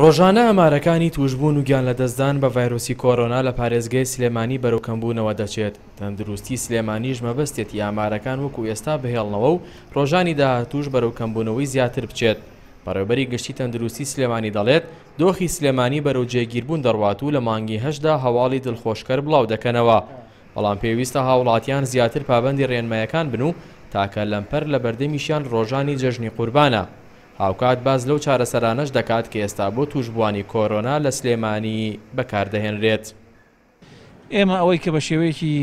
ڕۆژانە ئەمارەکانی توشببوون و گیان لە دەستدان بە ڤایرۆسی کۆرۆنا لە پارێزگای سلێمانی بەرەوکەمبوونەوە دەچێت تەندروستی سلێمانیش مەبەستێتی ئامارەکان وەکو ئێستا بهێڵنەوە و ڕۆژانی داهاتوش بەرەوکەمبوونەوەی زیاتر بچێت بەڕێبەری گشتی تەندروستی سلێمانی دەڵێت دۆخی سلێمانی بەرەو جێگیربوون دەڕوات و لە مانگی هەشدا هەواڵی دڵخۆشکەر بڵاو دەکەنەوە بەڵام پێویستە هاوڵاتیان زیاتر پابندی ڕێنمایەکان بن و تاکە لەمپەر لە بەردەمیشیان ڕۆژانی جەژنی قوربانە هاوکات باز لەو چارەسەرانەش دەکات کە ئێستا بۆ توشببووانی کۆرۆنا لە سلێمانی بەکاردەهێنرێت. ئێمە ئەوەی کە بە شێوەیەکی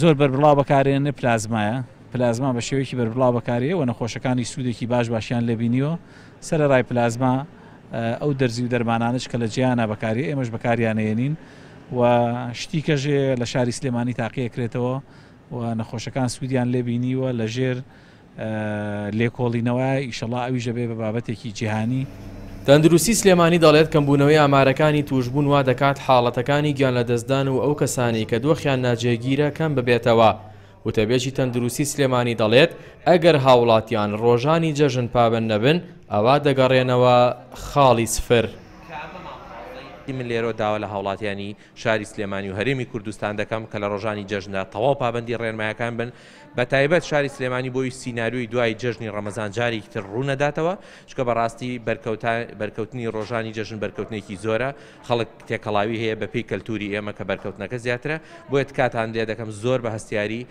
زۆر بەربڵا بەکارێنە پلازمایە پلازما بە شێوەیەکی بەربڵا بەکارەوە نەخۆشەکانی سوودێکی باش باشیان لەبینیەوە سەر ڕای پلازما ئەو دەرزی و دەرمانانش کە لە جیانە بەکاری ئێمەش بەکاریانەیەنین و شتی کەژێ لە شاری سلێمانی تاقیەکرێتەوە و نەخۆشەکان سوودیان لێبینیوە لە ژێر لێکۆڵینەوە ئیشەڵا ئەویژە بێ بە بابەتێکی جیهانی تەندروستی سلێمانی دەڵێت کەمبوونەوەی ئامارەکانی توشببوون وا دەکات حاڵەتەکانی گیان لە دەستدان و ئەو کەسانی کە دۆخیان ناجێگیرە کەم ببێتەوە. وتەبێژی تەندروستی سلێمانی دەڵێت ئەگەر هاوڵاتیان ڕۆژانی جەژن پابن نەبن ئەوا دەگەڕێنەوە خاڵی سفر. سەرەکی من لێرۆ داوا لە هاوڵاتیانی شاری سلێمانی و هەرێمی کوردستان دەکەم کە لە ڕۆژانی جەژنە تەواو پابندی ڕێنمایەکان بن بە تایبەت شاری سلێمانی بۆی سینناروی دوای جەژنی ڕەمەزان جاری تر ڕوونەداتەوە چکە بەڕاستی بەرکەوتنی ڕۆژانی جەژن بەرکەوتنێکی زۆرە خەڵک تێکەڵاوی هەیە بە پێی کەلتوری ئێمە کە بەرکەوتنەکە زیاترە بۆ تکاتان لێ دەکەم زۆر بە هەستیاری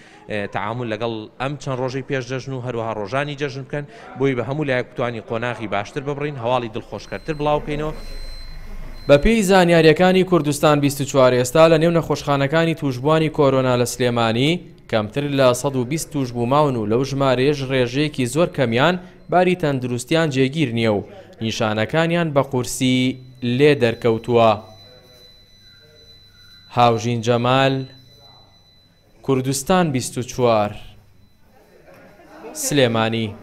تعامل لەگەڵ ئەم چەند ڕۆژی پێش جەژن و هەروەها ڕۆژانی جەژن بکەن بۆی بە هەموو لایە کوتوانی قۆناغی باشتر ببڕین هەواڵی دڵخۆشکەرتر بڵاوکەینەوە بە پێی زانیاریەکانی کوردستان 24 ئێستا لە نێو نەخۆشخانەکانی توشببووانی کۆرۆنا لە سلێمانی کەمتر لە 120 توش بووماون و لەو ژمارێژ ڕێژەیەکی زۆر کەمیان باری تەندروستیان جێگیر نییە و نیشانەکانیان بە قورسی لێ دەرکەوتووە. هاوژین جەمال کوردستان 24 سلێمانی